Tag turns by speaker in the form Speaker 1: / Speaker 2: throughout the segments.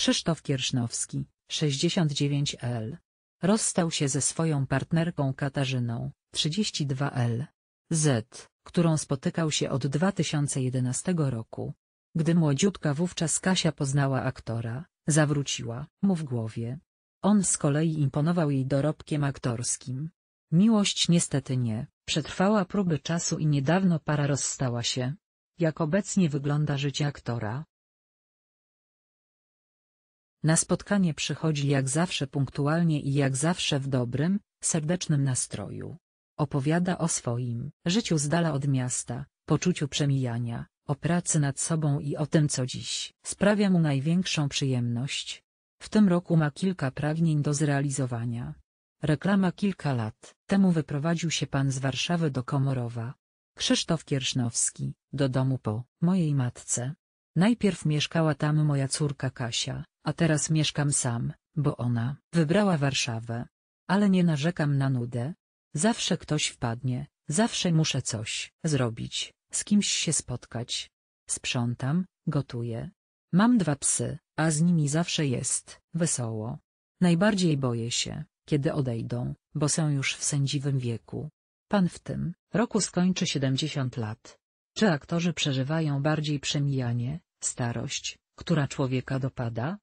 Speaker 1: Krzysztof Kiersznowski, 69L. Rozstał się ze swoją partnerką Katarzyną, 32L. Z, którą spotykał się od 2011 roku. Gdy młodziutka wówczas Kasia poznała aktora, zawróciła mu w głowie. On z kolei imponował jej dorobkiem aktorskim. Miłość niestety nie, przetrwała próby czasu i niedawno para rozstała się. Jak obecnie wygląda życie aktora? Na spotkanie przychodzi jak zawsze punktualnie i jak zawsze w dobrym, serdecznym nastroju. Opowiada o swoim życiu z dala od miasta, poczuciu przemijania, o pracy nad sobą i o tym co dziś sprawia mu największą przyjemność. W tym roku ma kilka pragnień do zrealizowania. Reklama kilka lat temu wyprowadził się pan z Warszawy do Komorowa. Krzysztof Kiersznowski, do domu po mojej matce. Najpierw mieszkała tam moja córka Kasia, a teraz mieszkam sam, bo ona wybrała Warszawę. Ale nie narzekam na nudę. Zawsze ktoś wpadnie, zawsze muszę coś zrobić, z kimś się spotkać. Sprzątam, gotuję. Mam dwa psy, a z nimi zawsze jest wesoło. Najbardziej boję się, kiedy odejdą, bo są już w sędziwym wieku. Pan w tym roku skończy 70 lat. Czy aktorzy przeżywają bardziej przemijanie, starość, która człowieka dopada?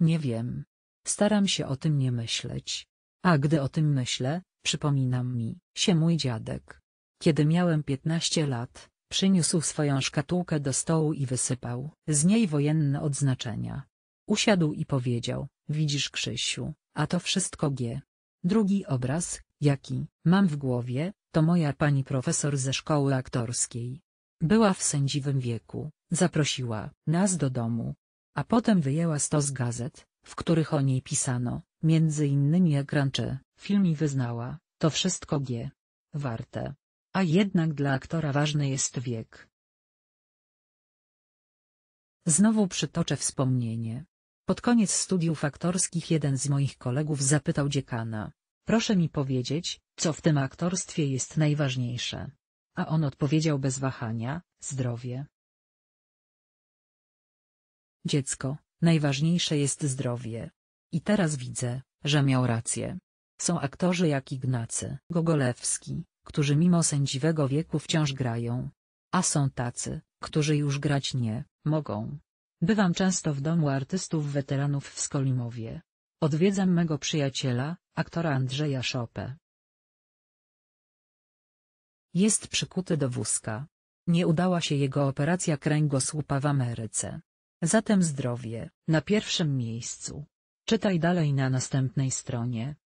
Speaker 1: Nie wiem. Staram się o tym nie myśleć. A gdy o tym myślę, przypominam mi się mój dziadek. Kiedy miałem 15 lat, przyniósł swoją szkatułkę do stołu i wysypał z niej wojenne odznaczenia. Usiadł i powiedział, widzisz Krzysiu, a to wszystko G. Drugi obraz, jaki mam w głowie, to moja pani profesor ze szkoły aktorskiej. Była w sędziwym wieku, zaprosiła nas do domu. A potem wyjęła stos gazet, w których o niej pisano, między innymi ekran film i wyznała, to wszystko G. Warte. A jednak dla aktora ważny jest wiek. Znowu przytoczę wspomnienie. Pod koniec studiów aktorskich jeden z moich kolegów zapytał dziekana, Proszę mi powiedzieć, co w tym aktorstwie jest najważniejsze. A on odpowiedział bez wahania, zdrowie. Dziecko, najważniejsze jest zdrowie. I teraz widzę, że miał rację. Są aktorzy jak Ignacy Gogolewski, którzy mimo sędziwego wieku wciąż grają. A są tacy, którzy już grać nie mogą. Bywam często w domu artystów weteranów w Skolimowie, Odwiedzam mego przyjaciela, aktora Andrzeja Szopę. Jest przykuty do wózka. Nie udała się jego operacja kręgosłupa w Ameryce. Zatem zdrowie, na pierwszym miejscu. Czytaj dalej na następnej stronie.